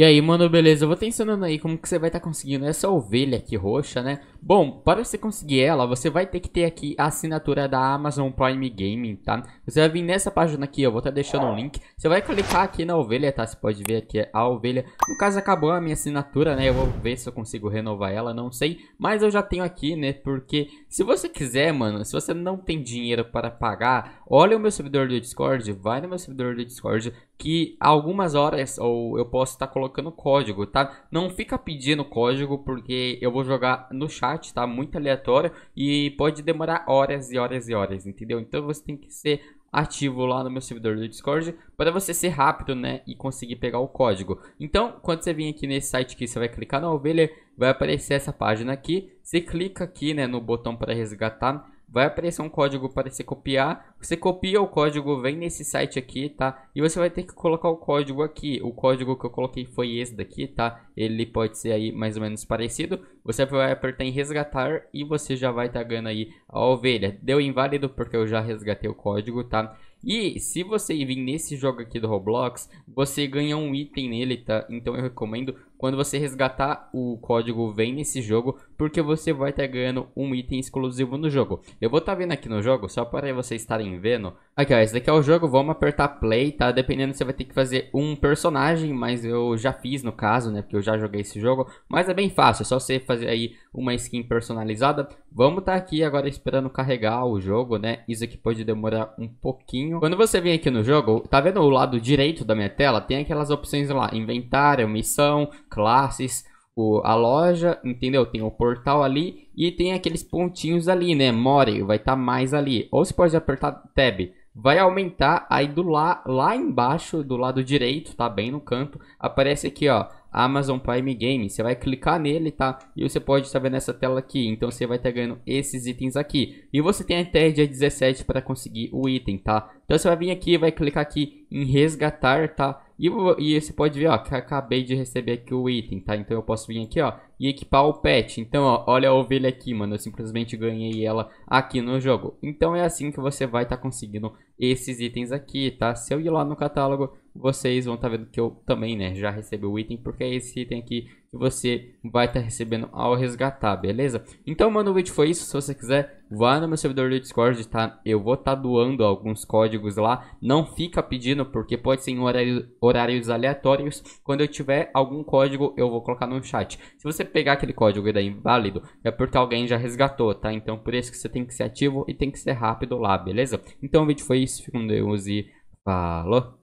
E aí, mano, beleza? Eu vou te ensinando aí como que você vai estar tá conseguindo essa ovelha aqui roxa, né? Bom, para você conseguir ela, você vai ter que ter aqui a assinatura da Amazon Prime Gaming, tá? Você vai vir nessa página aqui, eu vou estar tá deixando um link. Você vai clicar aqui na ovelha, tá? Você pode ver aqui a ovelha. No caso, acabou a minha assinatura, né? Eu vou ver se eu consigo renovar ela, não sei. Mas eu já tenho aqui, né? Porque se você quiser, mano, se você não tem dinheiro para pagar, olha o meu servidor do Discord, vai no meu servidor do Discord, que algumas horas ou eu posso estar colocando código, tá? Não fica pedindo código porque eu vou jogar no chat, tá? Muito aleatório e pode demorar horas e horas e horas, entendeu? Então você tem que ser ativo lá no meu servidor do Discord para você ser rápido, né, e conseguir pegar o código. Então, quando você vir aqui nesse site que você vai clicar na ovelha, vai aparecer essa página aqui. Você clica aqui, né, no botão para resgatar vai aparecer um código para você copiar. Você copia o código, vem nesse site aqui, tá? E você vai ter que colocar o código aqui. O código que eu coloquei foi esse daqui, tá? Ele pode ser aí mais ou menos parecido. Você vai apertar em resgatar e você já vai estar tá ganhando aí a ovelha. Deu inválido porque eu já resgatei o código, tá? E se você vir nesse jogo aqui do Roblox, você ganha um item nele, tá? Então eu recomendo quando você resgatar o código vem nesse jogo, porque você vai estar tá ganhando um item exclusivo no jogo. Eu vou estar tá vendo aqui no jogo, só para vocês estarem vendo. Aqui ó, esse daqui é o jogo, vamos apertar play, tá? Dependendo você vai ter que fazer um personagem, mas eu já fiz no caso, né? Porque eu já joguei esse jogo, mas é bem fácil, é só você fazer aí uma skin personalizada. Vamos estar tá aqui agora esperando carregar o jogo, né? Isso aqui pode demorar um pouquinho. Quando você vem aqui no jogo, tá vendo o lado direito da minha tela? Tem aquelas opções lá, inventário, missão, classes, o, a loja, entendeu? Tem o portal ali e tem aqueles pontinhos ali, né? More, vai estar tá mais ali. Ou você pode apertar Tab, vai aumentar, aí do lá, lá embaixo, do lado direito, tá bem no canto, aparece aqui, ó, Amazon Prime Game. Você vai clicar nele, tá? E você pode estar vendo essa tela aqui. Então você vai estar ganhando esses itens aqui. E você tem até dia 17 para conseguir o item, tá? Então você vai vir aqui, vai clicar aqui em resgatar, tá? E, e você pode ver, ó, que acabei de receber aqui o item, tá? Então eu posso vir aqui, ó, e equipar o pet. Então, ó, olha a ovelha aqui, mano. Eu simplesmente ganhei ela aqui no jogo. Então é assim que você vai estar tá conseguindo esses itens aqui, tá? Se eu ir lá no catálogo, vocês vão estar tá vendo que eu também né, já recebi o item, porque é esse item aqui que você vai estar tá recebendo ao resgatar, beleza? Então, mano, o vídeo foi isso. Se você quiser, vá no meu servidor do Discord, tá? Eu vou estar tá doando alguns códigos lá. Não fica pedindo, porque pode ser em horário, horários aleatórios. Quando eu tiver algum código, eu vou colocar no chat. Se você pegar aquele código e dar inválido, é porque alguém já resgatou, tá? Então, por isso que você tem que ser ativo e tem que ser rápido lá, beleza? Então, o vídeo foi isso. Fica com Deus e falou!